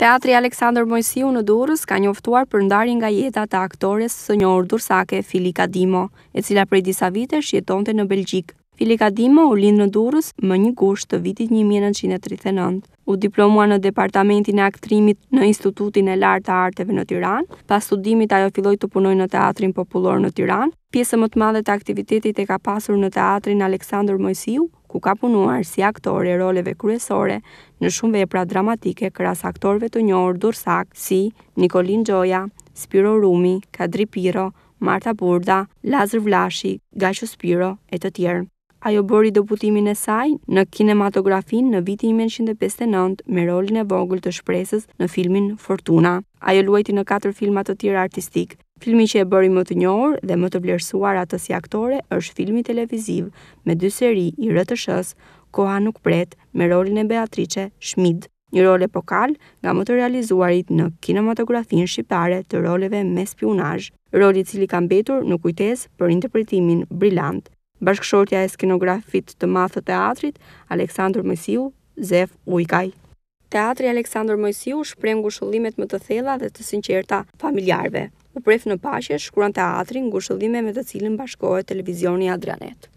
Teatri Aleksandr Mojësiu në Durrës ka njoftuar për ndarjen nga jeta të aktores së njohur dursake Filika Dimo, e cila prej disa vitesh jetonte në Belgjikë. Filika Dimo u lindë në durës më një gusht të vitit 1939. U diplomua në Departamentin e Aktrimit në Institutin e Lartë të Arteve në Tiran, pas studimit ajo filloj të punoj në Teatrin Populor në Tiran, pjesë më të madhe të aktivitetit e ka pasur në Teatrin Aleksandr Mojësiu, ku ka punuar si aktor e roleve kryesore në shumë vepra dramatike kras aktorve të njohur dursak si Nikolin Gjoja, Spiro Rumi, Kadri Piro, Marta Burda, Lazër Vlashi, Gajshu Spiro e të tjerë ajo bëri debutimin e saj në kinematografin në vitin 1959 me rolin e vogël të shpresës në filmin Fortuna. Ajo luajti në katër filma të tjerë artistik. Filmi që e bëri më të njohur dhe më të vlerësuar atë si aktore është filmi televiziv me dy seri i RTS-s, Koha nuk pret, me rolin e Beatrice Schmid, një rol epokal nga më të realizuarit në kinematografinë shqiptare të roleve me spionazh, roli i cili ka mbetur në kujtesë për interpretimin brillant bashkëshortja e skenografit të mathë teatrit, Aleksandr Mesiu, Zef Ujkaj. Teatri Aleksandr Mojsiu shprengu shëllimet më të thella dhe të sinqerta familjarve. U në pashe shkruan teatri në gushëllime me të cilin bashkohet televizioni Adrianet.